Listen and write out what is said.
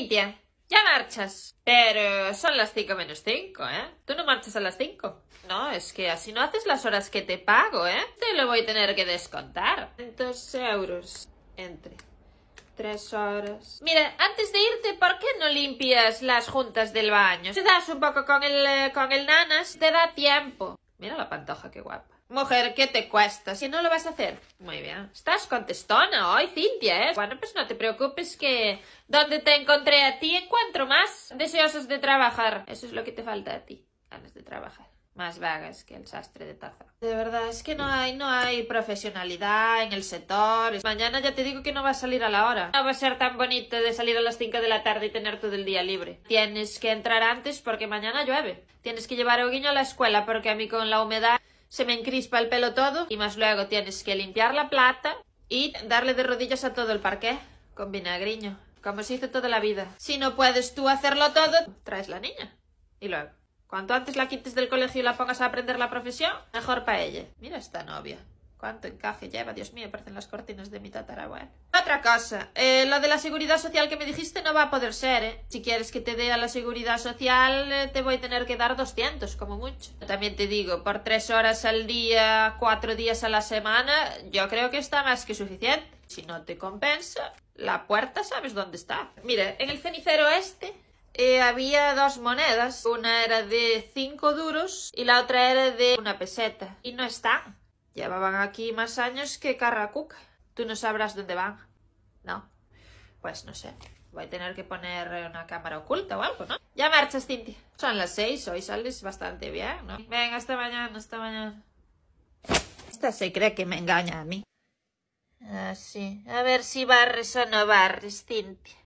Cintia, ya marchas. Pero son las 5 menos 5, ¿eh? Tú no marchas a las 5. No, es que así no haces las horas que te pago, ¿eh? Te lo voy a tener que descontar. 200 euros. Entre. Tres horas. Mira, antes de irte, ¿por qué no limpias las juntas del baño? Si das un poco con el, eh, con el nanas, te da tiempo. Mira la pantoja, qué guapa. Mujer, ¿qué te cuesta? Si no lo vas a hacer. Muy bien. Estás contestona hoy, Cintia, ¿eh? Bueno, pues no te preocupes que donde te encontré a ti encuentro más deseosos de trabajar. Eso es lo que te falta a ti, ganas de trabajar. Más vagas que el sastre de taza. De verdad, es que no hay, no hay profesionalidad en el sector. Mañana ya te digo que no va a salir a la hora. No va a ser tan bonito de salir a las 5 de la tarde y tener todo el día libre. Tienes que entrar antes porque mañana llueve. Tienes que llevar a Oguiño a la escuela porque a mí con la humedad se me encrispa el pelo todo y más luego tienes que limpiar la plata y darle de rodillas a todo el parqué con vinagriño, como se hizo toda la vida. Si no puedes tú hacerlo todo, traes la niña y luego. Cuanto antes la quites del colegio y la pongas a aprender la profesión, mejor para ella. Mira esta novia. Cuánto encaje lleva, Dios mío, parecen las cortinas de mi tatarabuela. Otra cosa, eh, lo de la seguridad social que me dijiste no va a poder ser, ¿eh? Si quieres que te dé a la seguridad social, eh, te voy a tener que dar 200, como mucho. También te digo, por tres horas al día, cuatro días a la semana, yo creo que está más que suficiente. Si no te compensa, la puerta sabes dónde está. Mira, en el cenicero este eh, había dos monedas. Una era de 5 duros y la otra era de una peseta. Y no está. Llevaban aquí más años que Carracuc. Tú no sabrás dónde van. No. Pues no sé. Voy a tener que poner una cámara oculta o algo, ¿no? Ya marchas, Cintia. Son las seis, hoy sales bastante bien, ¿no? Venga, hasta mañana, hasta mañana. Esta se cree que me engaña a mí. Ah, sí. A ver si barres o no barres, Cintia.